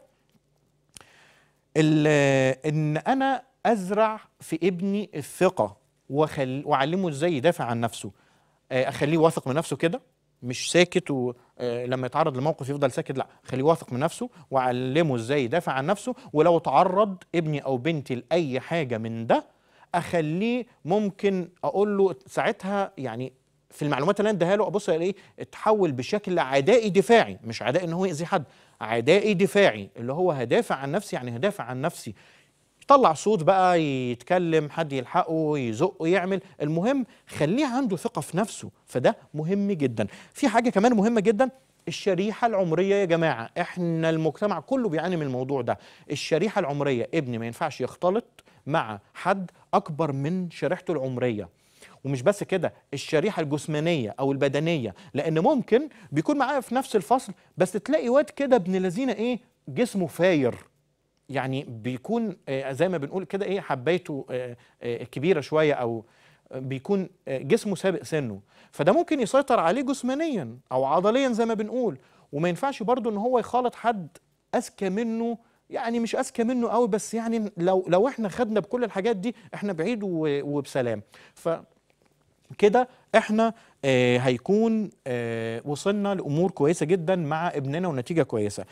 ان انا ازرع في ابني الثقه وخل... واعلمه ازاي يدافع عن نفسه آه، اخليه واثق من نفسه كده مش ساكت ولما آه، يتعرض لموقف يفضل ساكت لا خليه واثق من نفسه واعلمه ازاي يدافع عن نفسه ولو تعرض ابني او بنتي لاي حاجه من ده اخليه ممكن اقول له ساعتها يعني في المعلومات اللي انا اديها له ابص الاقي اتحول بشكل عدائي دفاعي مش عدائي ان هو يأذي حد عدائي دفاعي اللي هو هدافع عن نفسي يعني هدافع عن نفسي طلع صوت بقى يتكلم حد يلحقه يزقه يعمل المهم خليه عنده ثقه في نفسه فده مهم جدا في حاجه كمان مهمه جدا الشريحة العمرية يا جماعة احنا المجتمع كله بيعاني من الموضوع ده الشريحة العمرية ابني ما ينفعش يختلط مع حد أكبر من شريحته العمرية ومش بس كده الشريحة الجسمانية أو البدنية لأن ممكن بيكون معاه في نفس الفصل بس تلاقي واد كده ابن لذينة إيه جسمه فاير يعني بيكون آه، زي ما بنقول كده ايه حبايته آه، آه، كبيره شويه او بيكون جسمه سابق سنه فده ممكن يسيطر عليه جسمانيا او عضليا زي ما بنقول وما ينفعش برضه ان هو يخالط حد اذكى منه يعني مش اذكى منه قوي بس يعني لو لو احنا خدنا بكل الحاجات دي احنا بعيد وبسلام ف كده احنا هيكون وصلنا لامور كويسه جدا مع ابننا ونتيجه كويسه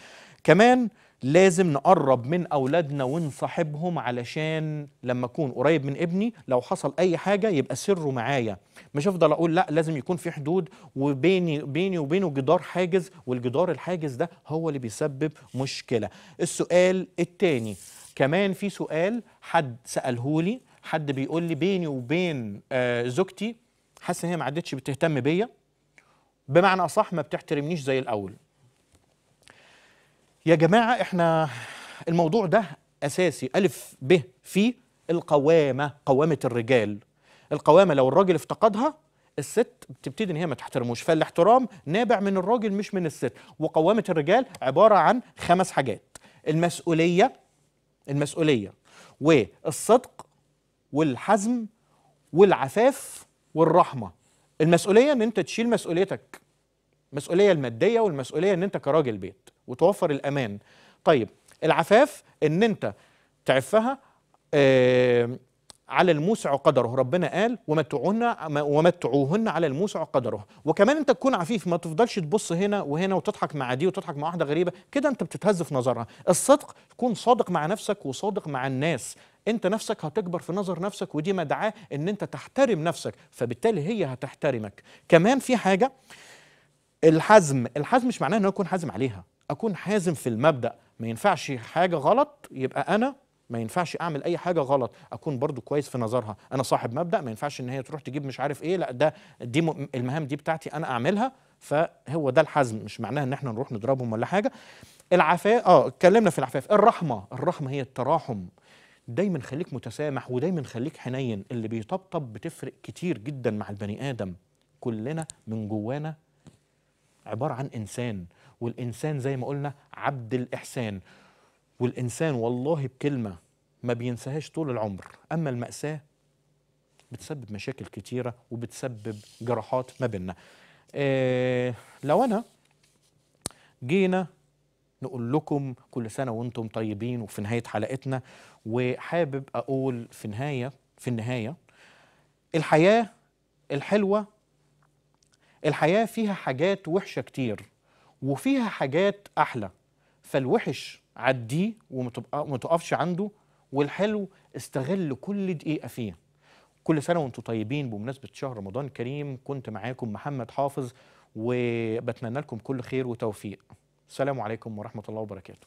كمان لازم نقرب من أولادنا ونصاحبهم علشان لما أكون قريب من ابني لو حصل أي حاجة يبقى سره معايا مش أفضل أقول لا لازم يكون في حدود وبيني بيني وبينه جدار حاجز والجدار الحاجز ده هو اللي بيسبب مشكلة السؤال التاني كمان في سؤال حد ساله لي حد بيقول لي بيني وبين آه، زوجتي حاسس ان هي ما عدتش بتهتم بيا بمعنى اصح ما بتحترمنيش زي الاول يا جماعة احنا الموضوع ده أساسي ألف ب في القوامة قوامة الرجال القوامة لو الراجل افتقدها الست بتبتدي ان هي ما تحترموش فالاحترام نابع من الراجل مش من الست وقوامة الرجال عبارة عن خمس حاجات المسؤولية المسؤولية والصدق والحزم والعفاف والرحمة المسؤولية ان انت تشيل مسؤوليتك المسؤوليه الماديه والمسؤوليه ان انت كراجل بيت وتوفر الامان طيب العفاف ان انت تعفها على الموسع قدره ربنا قال ومتعوهن ومتعوهن على الموسع قدره وكمان انت تكون عفيف ما تفضلش تبص هنا وهنا وتضحك مع دي وتضحك مع واحده غريبه كده انت بتتهز في نظرها الصدق تكون صادق مع نفسك وصادق مع الناس انت نفسك هتكبر في نظر نفسك ودي مدعاه ان انت تحترم نفسك فبالتالي هي هتحترمك كمان في حاجه الحزم الحزم مش معناه ان اكون حازم عليها اكون حازم في المبدا ما ينفعش حاجه غلط يبقى انا ما ينفعش اعمل اي حاجه غلط اكون برضو كويس في نظرها انا صاحب مبدا ما ينفعش ان هي تروح تجيب مش عارف ايه لا ده دي المهام دي بتاعتي انا اعملها فهو ده الحزم مش معناه ان احنا نروح نضربهم ولا حاجه العفاف اه اتكلمنا في العفاف الرحمه الرحمه هي التراحم دايما خليك متسامح ودايما خليك حنين اللي بيطبطب بتفرق كتير جدا مع البني ادم كلنا من جوانا عبارة عن إنسان والإنسان زي ما قلنا عبد الإحسان والإنسان والله بكلمة ما بينساهاش طول العمر أما المأساة بتسبب مشاكل كتيرة وبتسبب جراحات ما بيننا إيه لو أنا جينا نقول لكم كل سنة وانتم طيبين وفي نهاية حلقتنا وحابب أقول في نهاية في النهاية الحياة الحلوة الحياة فيها حاجات وحشة كتير وفيها حاجات أحلى فالوحش عديه ومتقفش عنده والحلو استغل كل دقيقة فيه كل سنة وانتم طيبين بمناسبة شهر رمضان كريم كنت معاكم محمد حافظ وبتمنى لكم كل خير وتوفيق السلام عليكم ورحمة الله وبركاته